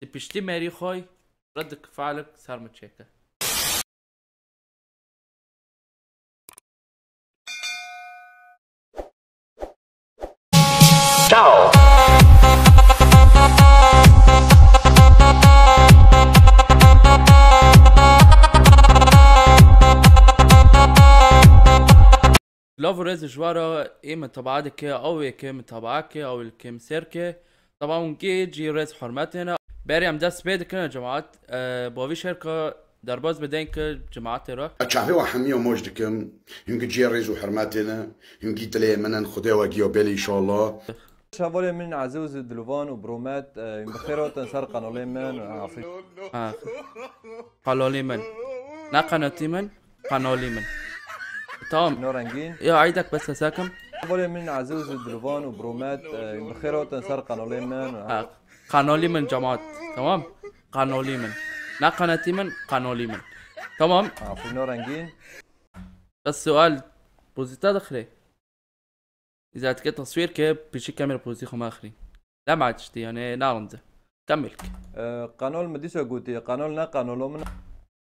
Ти пішти мері хой, радик фалик сармачека. Ciao! لافرز جوارا ايه متابعاتك او ايه من متابعك او الكيم سيركي طبعا جي ريز حرمتنا بری بریم دست پیدا کنه جماعت باوی شهر که در باز بدین که جماعت را چاپی و حمی و موجد کم هنگی جیریز و حرماتنا هنگی تلی منن خدا و گیو بیلی انشاءالله شوالی من عزوز دلوفان وبرومات بخير سر قنالی من عفی قنالی من نه قناتی من قنالی من تمام نورانجين یا عیدک بس ساکم شوالی من عزوز دلوفان آه. وبرومات بخير سر قنالی من عفی قنالي من جماعة تمام قنالي من لا قناتي من قنالي من تمام عفوا رنجين بس سؤال بوزيتا دخلي اذا كان تصوير كيف بشي كاميرا بوزي خما اخري لا ما عادش تي يعني لا ده كملك قانون ما ديش قوتي قانون نا قانون من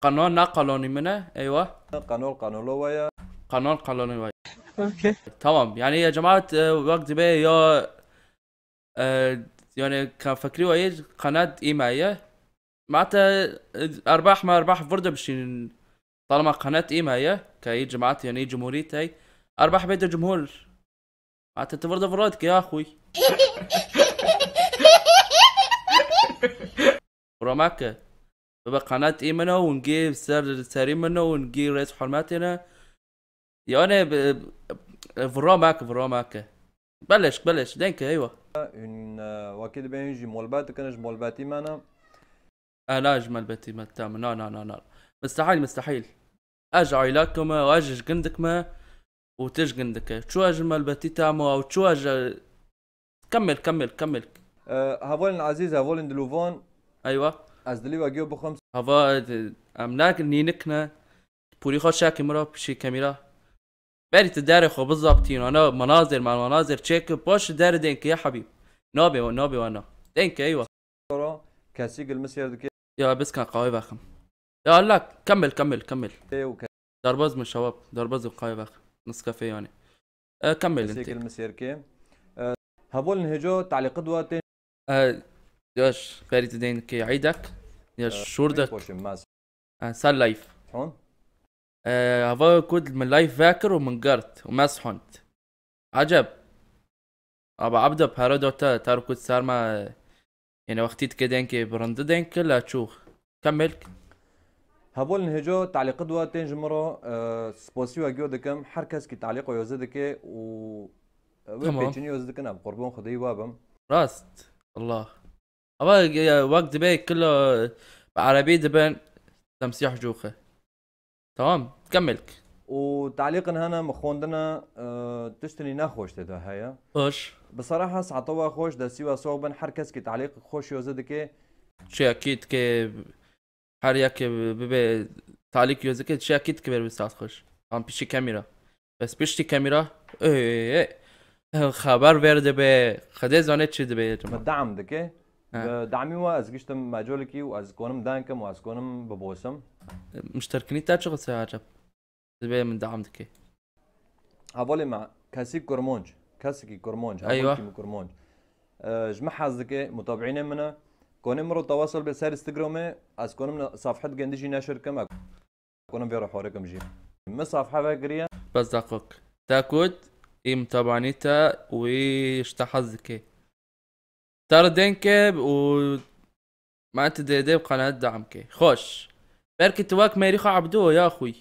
قانون نا قانوني من ايوه قانون قانون ويا قانون قانوني ويا اوكي تمام يعني يا جماعه اه، وقت بي يا يعني كفكري وايد قناه ايمايه معناتها ارباح ما ارباح فردة باش طالما قناه ايمايه كاي جماعات يعني جمهوريتي ارباح بيد الجمهور معناتها انت برده فرادك يا اخوي وراماكا بقى قناة ايمنا ونجي سر سريمنا ونجي رئيس حرماتنا يعني ب... فرو ماك فرو ماك بلش بلش دينك ايوه اون آه، واكيد بين يجي مولبات كانش مولباتي مانا انا آه، اجمل باتي متام لا لا لا لا مستحيل مستحيل لكم عيلاتكم قندك ما وتج جندك شو اجمل باتي تامو او شو اج كمل كمل كمل هافولن آه، العزيز هافولن دلوفون ايوه از دليو اجيو بخمس هافا املاك نينكنا بوري خوشاكي مرا بشي كاميرا بعدي تداري خو بالظبط انا مناظر مع المناظر تشيك بوش داري دينك يا حبيب نوبي نوبي وانا دينك ايوه كاسيق المسير دكي يا بس كان قوي باخم يا لا كمل كمل كمل إيه، درباز من الشباب درباز قوي باخم نسكافيه يعني أه كمل انت كاسيق المسير كي أه هبول نهجو تعليق دواتين أه ياش فاري تدينك عيدك ياش أه، شوردك أه، سال لايف هون هافاي آه، كود من لايف فاكر ومن جارت وماس هونت عجب ابا عبد باردوتا تارو كود ما يعني وقتيت كدينك برنددينك لا تشوخ كمل هبول نهجو تعليق دوا تنجمرو أه سبوسيو اجيو دكم حركز كي تعليقو يوزدك و آه، وين بيتشني يوزدك انا بقربون خدي وابم راست الله ابا وقت بي كله عربي دبن تمسيح جوخه تمام كمل وتعليقا هنا مخوندنا أه تشتني نخوش تدا هيا خوش بصراحة سعطوا خوش دا سيوا صوبا حر كي تعليق خوش يوزدك شي اكيد كي حر يك ببي تعليق يوزدك شي اكيد كبير بساعت خوش عم بيشي كاميرا بس بيشتي كاميرا ايه, إيه،, إيه. خبر ورده به خدي زانه چی دبه مدعم دکه آه. گشتم ماجول کی و ئەزکۆنم دانکەم و ئەسکۆنم ببۆسم مشترکنی تا چ قسە عجب دەبێ من دعم دکی ئەوڵێ ما کەسی کورمۆنج کەسێکی کورمۆنج کورمۆنج آه، ژمە حەز دکێ متابعینە منە کۆنێ مرۆ تەواصل بە سەر ستگرۆمێ ئەسکۆنم سافحت گەندژی نەشرکەمە کۆنم بێڕە خۆرەکەم ژی من سافحەوە گریە بەس دەقۆک تاکوت ئیم تەبانیتە وی شتە حەز دکێ تاردينكي و معناتها دي دي بقناة دعمك خوش بركي تواك ميري خو عبدو يا اخوي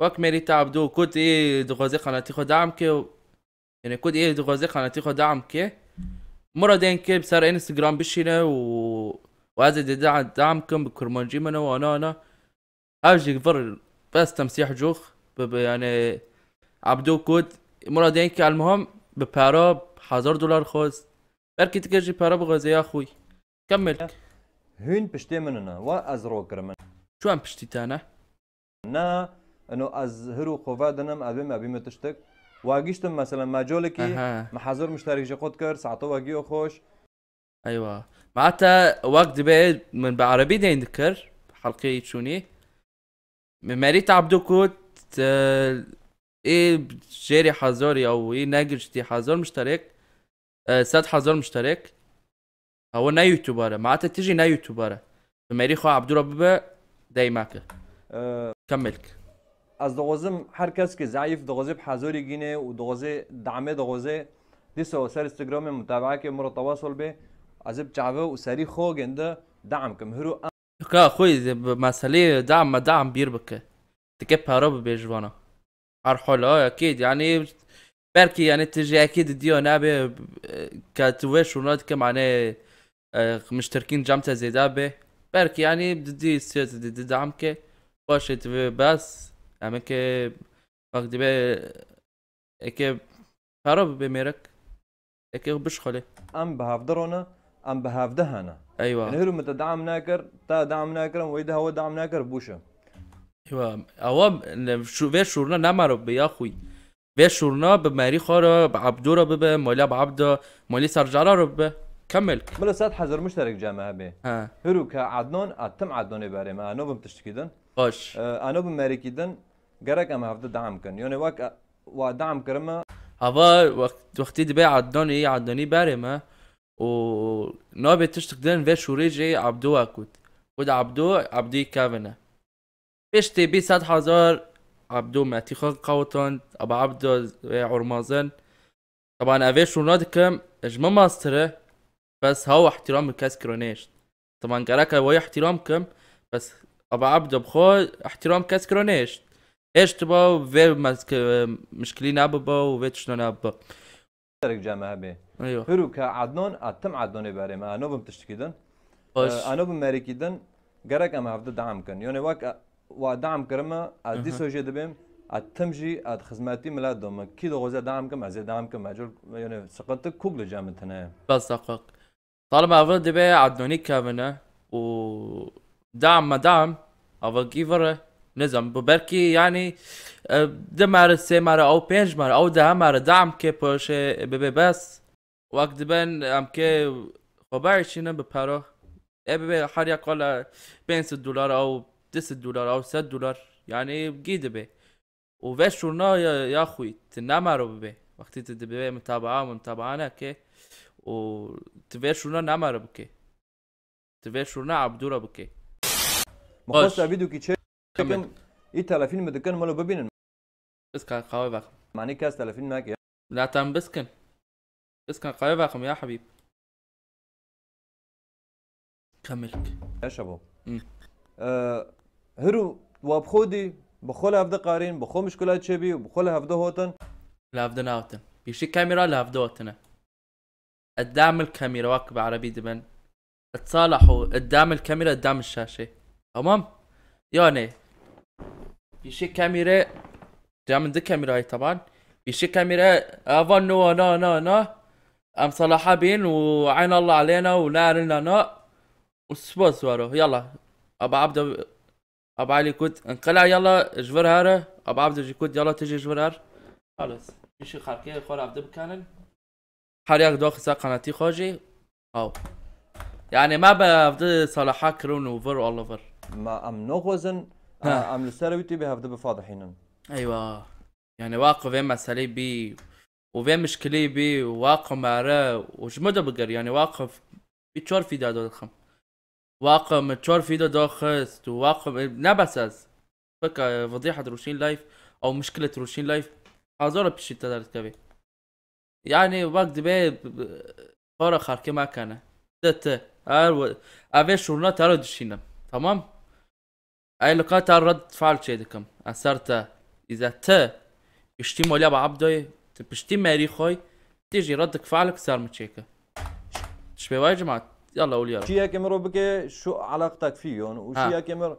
واك ميري تعبدو كنت ايه دغوزي قناة تيخو دعمك و... يعني كنت ايه دغوزي قناة تيخو دعمك مرة دينكي صار انستغرام بشينا و وهذا دي دعمكم بكرمان جيمنا وانا انا هاجي كفر بس تمسيح جوخ بب يعني عبدو كود مرة دينكي المهم ببارو حزار دولار خوز بركي تكجي تجيب زي اخوي كمل هين بشتي مننا واز روكر شو عم بشتي تانا نا انو ازهرو قوادنم ابي ما بيم تشتك واجيشتم مثلا ما جولكي محظور مشترك جي قد كر ساعته واجيو خوش ايوه معناتها وقت بقى من بعربي دين ذكر حلقي شوني من مريت عبدو كوت ايه جيري حزوري او ايه ناجل حزور مشترك صد آه، حزار مشترك آه، هو نا يوتيوبر معناتها تجي نا يوتيوبر فماري خو عبد الرب داي ماك أه كملك از دوازم هر کس که ضعیف دوازه حضوری گینه و دوازه دعمه دوازه دیسه سر استگرام متابعه که مرا تواصل به ازب بچعبه و سری خو گنده دعم کم هرو كا خوي مسألة دعم ما دعم بیر بيربك تكب هرب هر عرحولة آه، أكيد یعنی بركي يعني تجي اكيد ديو نابي آه، كاتويش ونود كم يعني آه، مشتركين جامتا زي دابي بركي يعني بدي سيت دي دعمك باش تبي بس يعني كي وقت بي كي خرب بميرك كي بشخله ام بهاف درونا ام بهاف دهنا ايوه يعني هلو متدعم ناكر تا دعم ناكر ويدها هو دعم ناكر بوشه ايوه اوام شو بيش شورنا نمرو بيا اخوي بيشورنا بماري خارا بعبدورا ببا مولا بعبدا مولي سرجعرا ربا كمل بلا سات حزر مشترك جامعة بي ها هروكا عدنان اتم عدنان باري ما انو بمتشتكيدن باش اه، انو بماريكيدن قرك اما هفته دعم كن يعني واك دعم كرما هوا وقت وقتي دبي عدنوني عدنوني عدناني باري ما و نابي دن في شوريجي عبدو اكوت ود عبدو عبدي كافنا بيشتي بي سات حزار عبدو ما تيخون قوتون ابا عبدو عرمازن طبعا افيش رونالد رونادكم اجما ماستره بس هو احترام الكاس كرونيش طبعا كراكا ويا كم بس ابا عبدو بخو احترام كاس كرونيش ايش تبا في مشكلين ابا وفي شنو ابا ترك جامعه بي ايوه هروكا عدنان اتم عدنان بري ما انا بمتشتكيدن انا بمريكيدن قرك ام عبدو دعم كن يعني واك ودعم دعم ادي سوجي دبم اتمجي اد خدماتي ملا دوم كي دو غزا دعم كم از دعم كم اجل يعني سقط كوغل جامد بس دقق طالما افر دبي عدوني كابنا و دعم ما دعم افر كيفر نزم ببركي يعني دمار سي مار او بينج مار او ده مارا دعم كي بوش ببي بس وقت دبن ام كي خبارشينا ببارو ابي إيه حريا كولا 500 دولار او تسعة دولار او ست دولار يعني بقيد به وفيش شورنا يا, يا اخوي على ربي وقت تدبي متابعة انا كي و تبي شورنا على ربي تبي شورنا عبدورا بكي مخصوص فيديو كي تشي كم اي تلفين مدكن مالو ببينن بس كان قوي باخم معني كاس تلفين معك يا لا تم بسكن بسكن قوي باخم يا حبيب كملك يا شباب أه هرو واب خودي بخول هفده قارين بخول مشكلات شبي وبخول هفده هوتن لهفده ناوتن بيشي كاميرا لهفده هوتن قدام الكاميرا واك بعربي دبن اتصالحوا قدام الكاميرا قدام الشاشة تمام يعني بيشي كاميرا قدام دي كاميرا هاي طبعا بيشي كاميرا افان نو نو نو نو ام صلاحة بين وعين الله علينا ونارنا نو نا وسبوز يلا ابا عبدو ابو علي كود انقلع يلا جبر هارة ابو عبد كود يلا تجي جبر هار خلص يشي خاركي خور عبد بكانن حاليا دوخ خسا قناتي خوجي او يعني ما بفضل صلاحا كرون وفر اولفر ما ام نوغوزن آه، ام لسرويتي بهفضل بفاضحين ايوه يعني واقف اما مسالي بي وفين مشكلي بي وواقف مع را وجمده بقر يعني واقف بيتشور في دادو الخم واقم تشور فيدو دو واقم وواقع نبسس فكا فضيحة روشين لايف او مشكلة روشين لايف حاضر بشي تدار كبي يعني وقت بي فورا خاركي ما كان دت ار ابي شورنا تارو دشينا تمام اي لقات رد فعل شيدكم اثرت اذا ت يشتموا لي عبدوي تبشتي ماري خوي تيجي ردك فعلك صار متشيكه شبي يا جماعه يلا قول يلا شيا كاميرو بك شو علاقتك فيهم وشيا كاميرا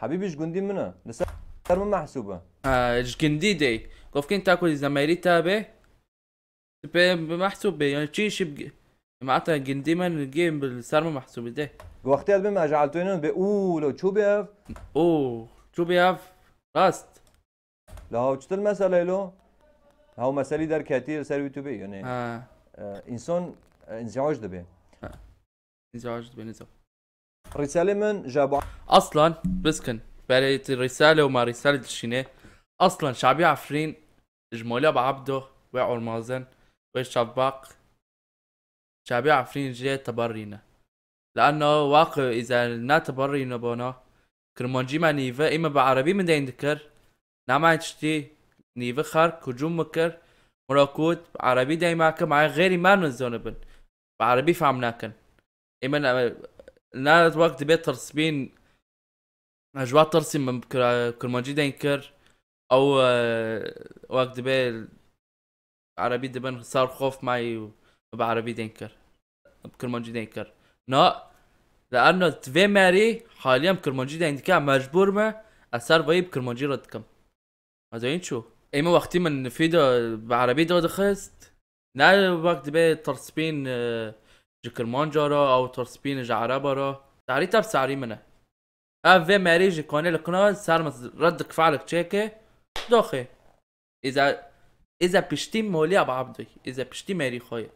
حبيبي جندي منها لسه من محسوبه اه جندي دي كنت تاكل يريد تابع محسوبه يعني شي شي معناتها جندي من الجيم بالسار ما محسوب ده وقتها بما جعلتونهم لو شو بيعرف اوه شو بيعرف راست لا هو شو المسألة له هو مسألة دار كثير سر يوتيوب يعني آه. آه انسان آه، انزعاج دبي نزعج بنزعج رسالة من جابوا اصلا بسكن بقى الرسالة وما رسالة الشيني اصلا شعبي عفرين جمولاب بعبدو وعور مازن وشباق شعبي عفرين جاي تبرينا لانه واقع اذا نا تبرينا بونا كرمون جيما نيفا اما بعربي من دين ذكر نعم تشتي نيفا خارك كجوم مكر مراكوت عربي دايما كم غيري ما نزونبن بعربي فهمناكن ايمن لا آه، وقت بيت ترسمين اجواء ترسم كل موجود ينكر او آه، وقت بي عربي دبن صار خوف معي بعربي دينكر بكل موجود ينكر نا لانه تفي ماري حاليا بكل موجود ينكر مجبور ما اثر بيب بكل موجود ردكم هذا شو ايما وقتي من فيدو بعربي دو دخلت نال وقت بي ترسبين أه جكر Kilimanjaro, Outer Spin, تعري تعريتا سعري منه في ماريجي كونيل كنول صار ردك فعلك تشيكي دوخي اذا اذا بشتي مولي ابو عبدي اذا بشتي ماري خويا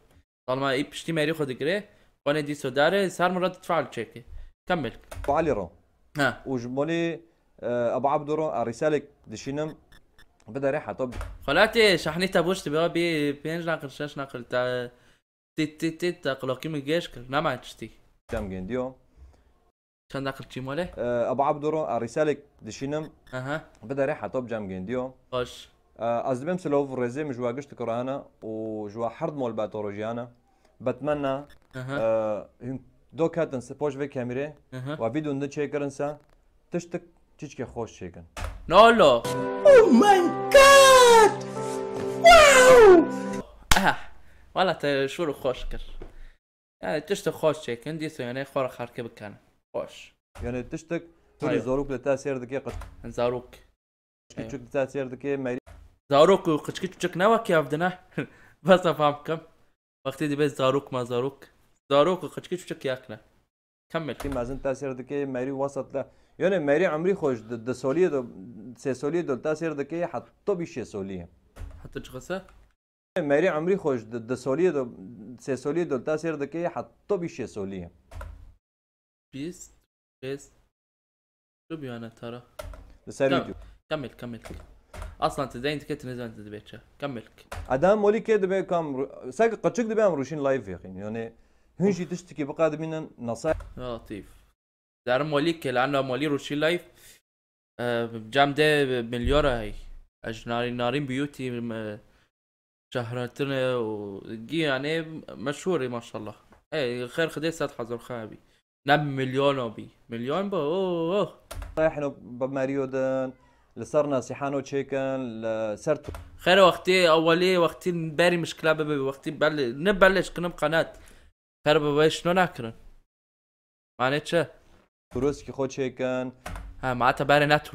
طالما اي بشتي ماري خد جري كوني دي سوداري صار رد تفعل تشيكي كمل علي رو ها وجمولي آه، ابو عبدو رو رسالة دشينم بدا ريحة طب خلاتي شحنيتها بوشتي بي بينج ناقل شاش ناقل تا تي تي تيت اقلو كيما كاش كنا ما عادش تي تام كين ديو شان داخل تي ولا ابو عبد الرو رسالك دشينم اها بدا ريحه طوب جام كين ديو بيم سلو سلوف ريزيم جوا قشت كرانا وجوا حرد مول باتوروجيانا بتمنى اها دو كاتن سبوش في كاميرا وفيديو نتشيكرن سا تشتك تشيك خوش شيكن نولو او ماي جاد واو والله شور خوش كر يعني تشتك خوش چه کندی تو خورا خور خار خوش يعني تشتك هلی زاروك لتا سير دكي قط زاروك قچک لتا سير دكي مری زاروک و قچک نوا کی بس افهم وقت وقتی دی به ما زاروك زاروك و قچک ياكنا یاکنه كمل ما زنت تاثير دكي ماري وسط لا يعني ماري عمري خوش د سوليه د سي سوليه دول سير دكي حتى بشي سوليه حتى تشخصه مری عمری خوش د سولی د سه سولی دلتا سر دکی حتی بیشه سولی بیست بیست شو بيانا ترى لسه كمل كمل اصلا تدين تكت نزلت دبيتشا كمل ادام مولي كي دبي كام ساق قد شك دبي روشين لايف يا اخي يعني هنجي تشتكي بقى من نصائح لطيف دار مولي كي لانه مولي روشين لايف جامده ده مليار هاي اجناري نارين بيوتي شهرتنا وجي يعني مشهورة ما شاء الله اي خير خديت سات حزر خابي نم مليون وبي مليون بو اوه احنا بماريودن لسرنا سيحانو تشيكن لسرتو خير وقتي اولي وقتي نباري مشكله ببي وقتي بل... نبلش كنم قناه خير ببي شنو ناكرن معناتها تروسكي خو شيكن ها معناتها باري نات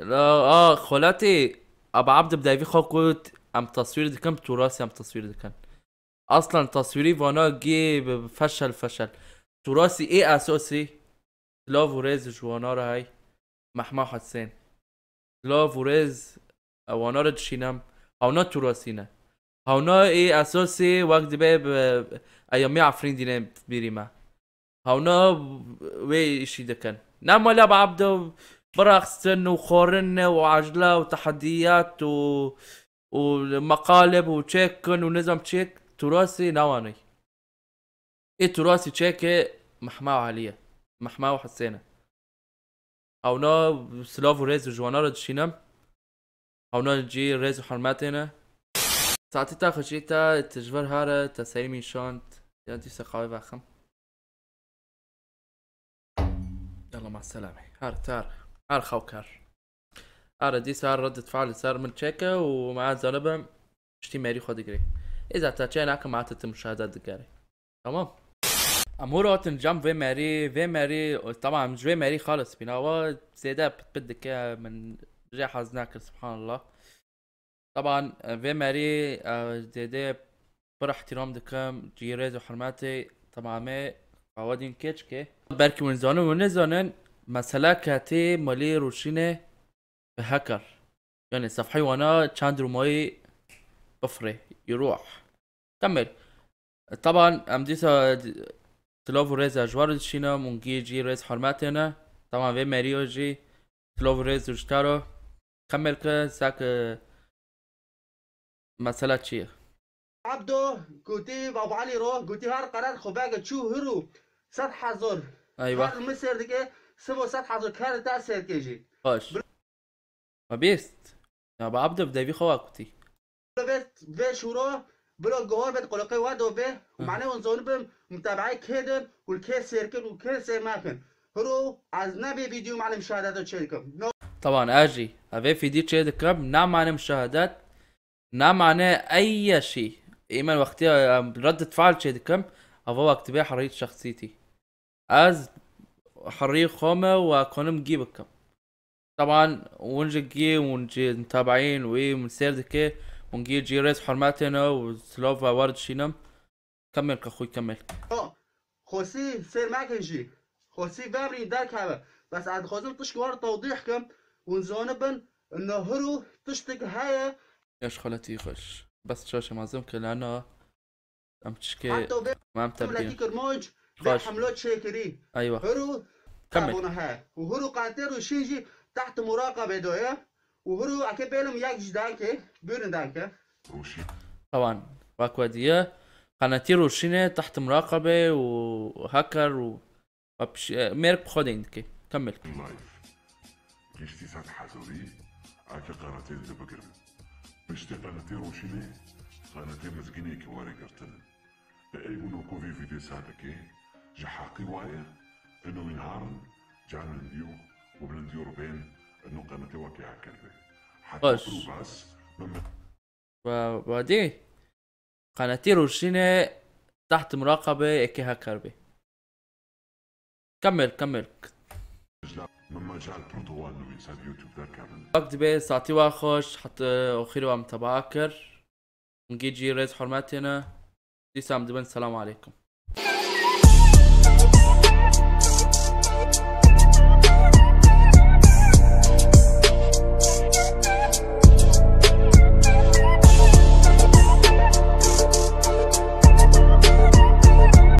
لا اه خولاتي ابا عبد بدي في قلت ام تصوير دي كان تراثي ام تصوير دي كان اصلا تصويري فانا جي فشل فشل تراثي ايه اساسي لاف وريز جوانارا هاي محمد حسين لاف وريز رد شينام او نا تراثينا او نا ايه اساسي وقت باب ايامي عفرين دينام بيريما هاونا وي شي دكان كان نعم ولا بعبده براغستن وخورن وعجلة وتحديات و... ومقالب وتشيكن ونظام تشيك تراثي نواني ايه تراثي تشيك محماو عليا محماو وحسينة او نا سلافو ريزو جوانارا دشينم او نا جي ريزو حرماتنا ساعتها خشيتا تجبر هارا تسليمي شانت يانتي سقاوي باخم يلا مع السلامة هار تار على خوكار على دي صار ردة فعل صار من تشيكا ومع زربة شتي ماري خود جري إذا تاتشينا ما عطت مشاهدات جاري تمام امور جام في ماري في ماري طبعا مش في ماري خالص بينا هو سيدا بدك من جاي حزناك سبحان الله طبعا آه، في ماري آه، زيدا بر احترام دكم جيريز وحرماتي طبعا ما قوادين كيتشكي بركي من زونن ونزونن مثلا كاتي مالي روشيني به يعني صفحي وانا تشاندرو ماي بفري يروح كمل طبعا امديسا تلوفو ريز اجوار شينا مونجي جي ريز حرماتنا طبعا في ماريو جي تلوفو ريز وشتارو كمل ساك اه، مسألة شي عبدو قوتي بابو علي روح قوتي هار قرار خباقة شو هرو سات حزور ايوه مصر دي 7 حاطوا كارتا سير كيجي خوش ما بيست يا ابو عبده بدا بي خواكتي بيت بي شروع بلو جوهر بيت قلقي وادو بي أه. ومعناه ونزون بم متابعي كيدن والكي سيركل والكي سير ماكن هرو از نبي فيديو معلم شهادات تشيلكم طبعا اجي هذا فيديو تشيد كرب نعم معناه مشاهدات نعم معناه اي شيء ايمن وقتها ردة فعل تشيد كرب هو اكتبها حريت شخصيتي از حريقهم وكونم جيبك طبعا ونجي جي ونجي متابعين وي ونسير دكي ونجي جيريز حرماتنا وسلوفا ورد شينم كمل كخوي كمل خوسي سير معك نجي خوسي قابري دارك هذا بس عاد خوزم تشك ورا توضيحكم ونزونبن هرو تشتك هاي ياش خلتي خش بس شاشة مازم لأنه أم تشكي ما أم خش حملات شاكرين ايوه هرو كمل وهرو قانتير وشيجي تحت مراقبه دويا وهرو اكيد بينهم ياكش داكي بيرن داكي طبعا باكوا دي قناطير وشينة تحت مراقبة وهكر و وبش... ميرك بخود كي كمل جيشتي سات حزوري اكي قناطير دي بقرم بشتي قناطير وشينة قناطير مزقيني كواري قرتن ايبونو كوفي فيديو ساتكي جحا قوايا انه ينهارن جانا نديرو وبلا نديرو بين النقطه نتاوها كي هكا حتى وبعدين قناتي روشيني تحت مراقبة اكيها كربي كمل كمل مما جعل بروتوال لويس على اليوتيوب ذاك وقت بي ساعتي واخوش حتى اخيرا وام نجي جي ريز حرماتنا دي سام دبن السلام عليكم Yeah.